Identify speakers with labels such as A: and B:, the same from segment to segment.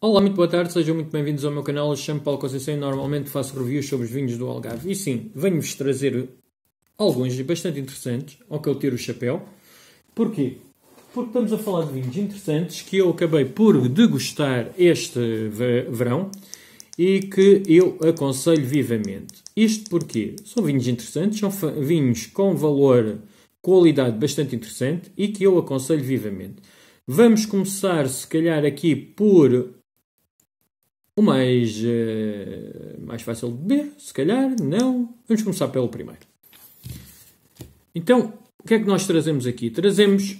A: Olá, muito boa tarde, sejam muito bem-vindos ao meu canal. Eu chamo Paulo Conceição e normalmente faço reviews sobre os vinhos do Algarve. E sim, venho-vos trazer alguns bastante interessantes, ao que eu tiro o chapéu. Porquê? Porque estamos a falar de vinhos interessantes que eu acabei por degustar este verão e que eu aconselho vivamente. Isto porque são vinhos interessantes, são vinhos com valor, qualidade bastante interessante e que eu aconselho vivamente. Vamos começar, se calhar, aqui por o mais, uh, mais fácil de beber, se calhar, não. Vamos começar pelo primeiro. Então, o que é que nós trazemos aqui? Trazemos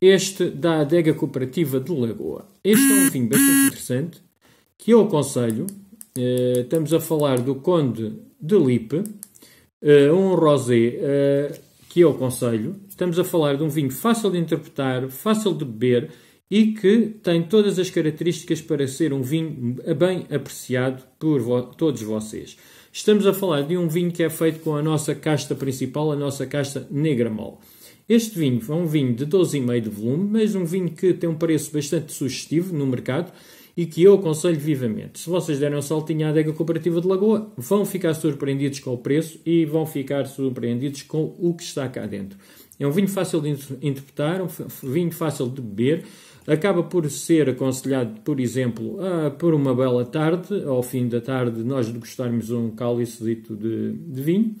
A: este da Adega Cooperativa de Lagoa. Este é um vinho bastante interessante que eu aconselho. Uh, estamos a falar do Conde de Lipe, uh, um rosé que eu é aconselho. Estamos a falar de um vinho fácil de interpretar, fácil de beber e que tem todas as características para ser um vinho bem apreciado por vo todos vocês. Estamos a falar de um vinho que é feito com a nossa casta principal, a nossa casta Negra Mol. Este vinho é um vinho de 12,5 de volume, mas um vinho que tem um preço bastante sugestivo no mercado e que eu aconselho vivamente. Se vocês derem um saltinho à adega cooperativa de Lagoa, vão ficar surpreendidos com o preço e vão ficar surpreendidos com o que está cá dentro. É um vinho fácil de interpretar, um vinho fácil de beber, acaba por ser aconselhado, por exemplo, por uma bela tarde, ao fim da tarde, nós degustarmos um cálice de, de vinho,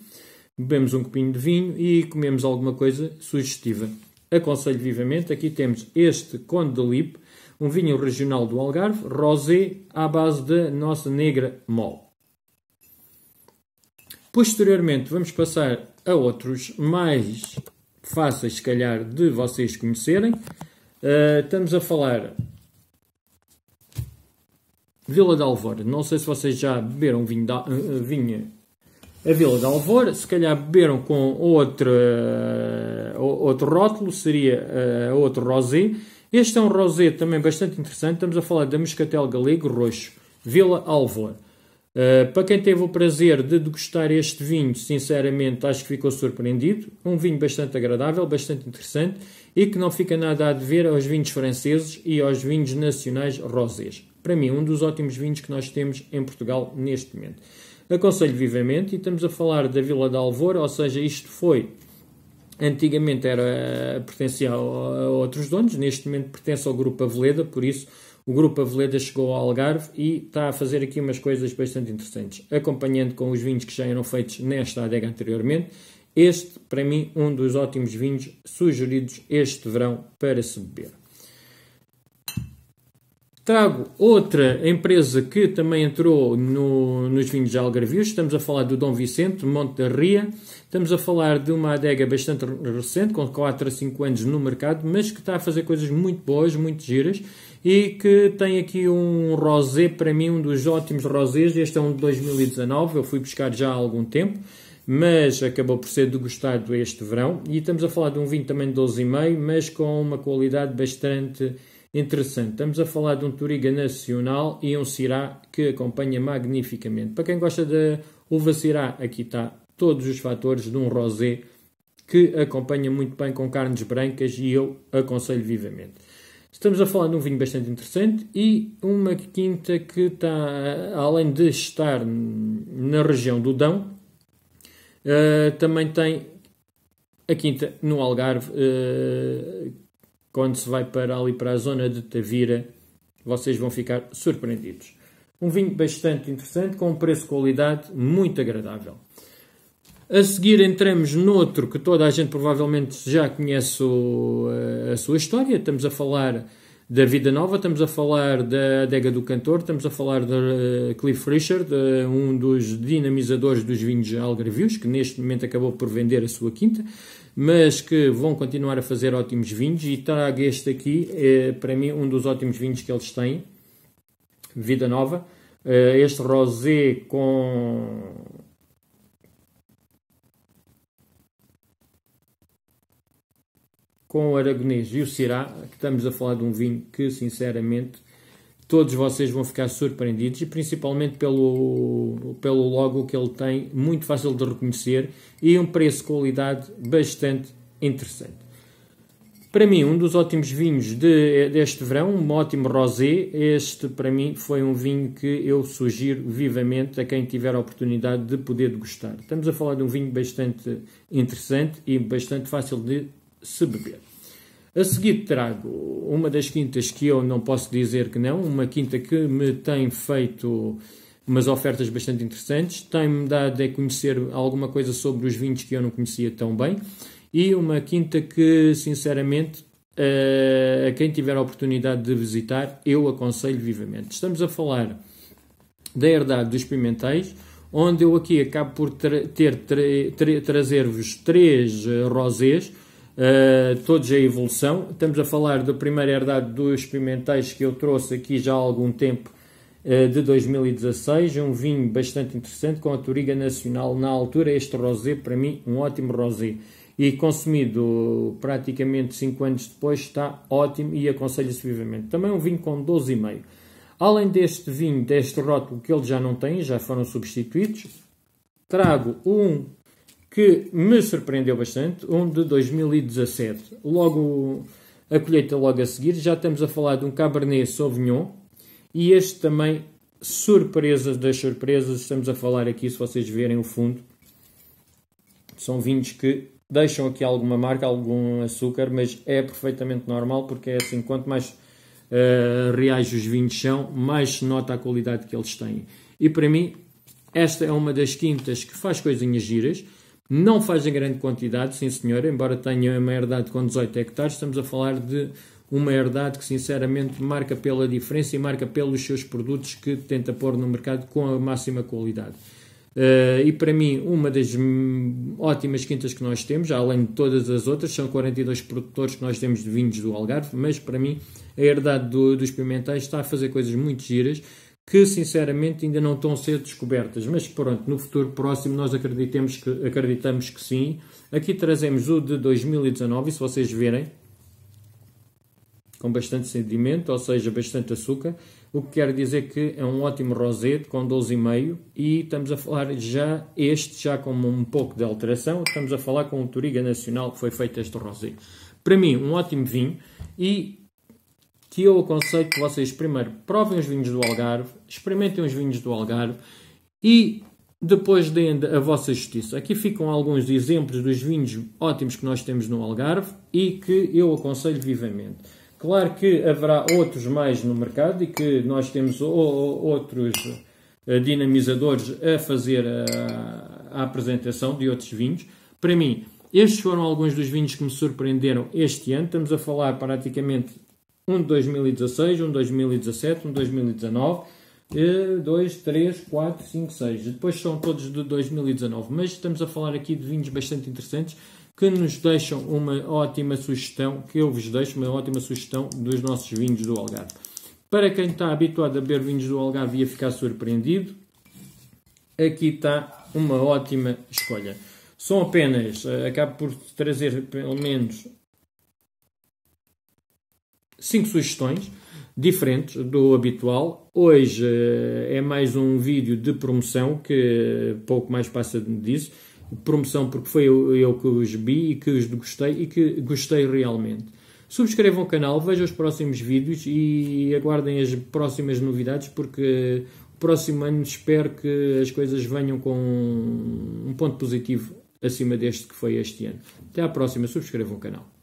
A: bebemos um copinho de vinho e comemos alguma coisa sugestiva. Aconselho vivamente, aqui temos este Conde de Lipe, um vinho regional do Algarve, rosé à base de nossa negra mol. Posteriormente, vamos passar a outros mais fáceis, se calhar, de vocês conhecerem. Uh, estamos a falar Vila de Alvor. Não sei se vocês já beberam vinho, da, uh, vinho a Vila de Alvor. Se calhar beberam com outro, uh, outro rótulo, seria outro rosé. Este é um rosé também bastante interessante. Estamos a falar da Moscatel Galego Roxo, Vila Álvola. Uh, eh, para quem teve o prazer de degustar este vinho, sinceramente acho que ficou surpreendido. Um vinho bastante agradável, bastante interessante e que não fica nada a dever aos vinhos franceses e aos vinhos nacionais rosés. Para mim, um dos ótimos vinhos que nós temos em Portugal neste momento. Aconselho vivamente, e estamos a falar da Vila da Alvor, ou seja, isto foi Antigamente era, eh, pertencia a, a outros donos, neste momento pertence ao Grupo Aveleda, por isso o Grupo Aveleda chegou ao Algarve e está a fazer aqui umas coisas bastante interessantes, acompanhando com os vinhos que já eram feitos nesta adega anteriormente. Este, para mim, um dos ótimos vinhos sugeridos este verão para se beber. Trago outra empresa que também entrou no, nos vinhos de Algarvios. Estamos a falar do Dom Vicente, Monte da Ria. Estamos a falar de uma adega bastante recente, com 4 a 5 anos no mercado, mas que está a fazer coisas muito boas, muito giras. E que tem aqui um rosé, para mim, um dos ótimos rosés. Este é um de 2019, eu fui buscar já há algum tempo mas acabou por ser degustado este verão. E estamos a falar de um vinho também de 12,5, mas com uma qualidade bastante interessante. Estamos a falar de um Turiga Nacional e um Sirá que acompanha magnificamente. Para quem gosta da uva Sirá, aqui está todos os fatores de um rosé que acompanha muito bem com carnes brancas e eu aconselho vivamente. Estamos a falar de um vinho bastante interessante e uma quinta que está, além de estar na região do Dão, uh, também tem a quinta no Algarve, uh, quando se vai para ali para a zona de Tavira, vocês vão ficar surpreendidos. Um vinho bastante interessante, com um preço-qualidade muito agradável. A seguir entramos noutro que toda a gente provavelmente já conhece eh, a sua história. Estamos a falar da Vida Nova, estamos a falar da Adega do Cantor, estamos a falar de eh, Cliff Richard, um dos dinamizadores dos vinhos algarvios, que neste momento acabou por vender a sua quinta, mas que vão continuar a fazer ótimos vinhos e trago este aqui, é, para mim, um dos ótimos vinhos que eles têm, Vida Nova. Eh, este rosé com com o Aragonês e o Cirá, que estamos a falar de um vinho que, sinceramente, todos vocês vão ficar surpreendidos e principalmente pelo, pelo logo que ele tem, muito fácil de reconhecer e um preço-qualidade bastante interessante. Para mim, um dos ótimos vinhos de, deste verão, um ótimo rosé. Este, para mim, foi um vinho que eu sugiro vivamente a quem tiver a oportunidade de poder degustar. Estamos a falar de um vinho bastante interessante e bastante fácil de se beber. A seguir trago uma das quintas que eu não posso dizer que não, uma quinta que me tem feito umas ofertas bastante interessantes, tem-me dado a conhecer alguma coisa sobre os vinhos que eu não conhecia tão bem e uma quinta que, sinceramente, eh, a quem tiver a oportunidade de visitar, eu aconselho vivamente. Estamos a falar da Herdade dos Pimentais, onde eu aqui acabo por tra ter tra tra trazer-vos três eh, rosés, Uh, todos a evolução. Estamos a falar da primeira herdade dos pimentais que eu trouxe aqui já há algum tempo, uh, de 2016. Um vinho bastante interessante com a Toriga Nacional na altura. Este rosé, para mim, um ótimo rosé. E consumido praticamente 5 anos depois, está ótimo e aconselho-se vivamente. Também um vinho com 12,5. Além deste vinho, deste rótulo que ele já não tem, já foram substituídos, trago um que me surpreendeu bastante, um de 2017. Logo a colheita logo a seguir, já estamos a falar de um Cabernet Sauvignon e este também surpresas das surpresas, estamos a falar aqui, se vocês verem o fundo, são vinhos que deixam aqui alguma marca, algum açúcar, mas é perfeitamente normal porque é assim, quanto mais uh, reais os vinhos são, mais se nota a qualidade que eles têm. E para mim, esta é uma das quintas que faz coisinhas giras, não faz em grande quantidade, sim senhor, embora tenha uma herdade com 18 hectares, estamos a falar de uma herdade que sinceramente marca pela diferença e marca pelos seus produtos que tenta pôr no mercado com a máxima qualidade. Uh, e para mim, uma das ótimas quintas que nós temos, além de todas as outras, são 42 produtores que nós temos de vinhos do Algarve, mas para mim a herdade do, dos Pimentais está a fazer coisas muito giras que sinceramente ainda não estão a ser descobertas, mas pronto, no futuro próximo nós acreditemos que, acreditamos que sim. Aqui trazemos o de 2019, e se vocês verem, com bastante sedimento, ou seja, bastante açúcar, o que quer dizer que é um ótimo rosé com 12,5 e estamos a falar já, este já com um pouco de alteração, estamos a falar com o toriga Nacional que foi feito este rosé. Para mim, um ótimo vinho e que eu aconselho que vocês primeiro provem os vinhos do Algarve, experimentem os vinhos do Algarve e depois deem a vossa justiça. Aqui ficam alguns exemplos dos vinhos ótimos que nós temos no Algarve e que eu aconselho vivamente. Claro que haverá outros mais no mercado e que nós temos outros eh, dinamizadores a fazer a, eh, a apresentação de outros vinhos. Para mim, estes foram alguns dos vinhos que me surpreenderam este ano. Estamos a falar praticamente um de 2016, um de 2017, um de 2019, 2, 3, 4, 5, 6. Depois são todos de 2019, mas estamos a falar aqui de vinhos bastante interessantes que nos deixam uma ótima sugestão, que eu vos deixo uma ótima sugestão dos nossos vinhos do Algarve. Para quem está habituado a beber vinhos do Algarve ia ficar surpreendido, aqui está uma ótima escolha. São apenas, eh, acabo por trazer pelo menos cinco sugestões diferentes do habitual. Hoje eh, é mais um vídeo de promoção que pouco mais passa disso. Promoção porque foi eu, eu que os vi e que os degustei e que gostei realmente. Subscrevam o canal, vejam os próximos vídeos e aguardem as próximas novidades porque o próximo ano espero que as coisas venham com um ponto positivo acima deste que foi este ano. Até à próxima, subscrevam o canal.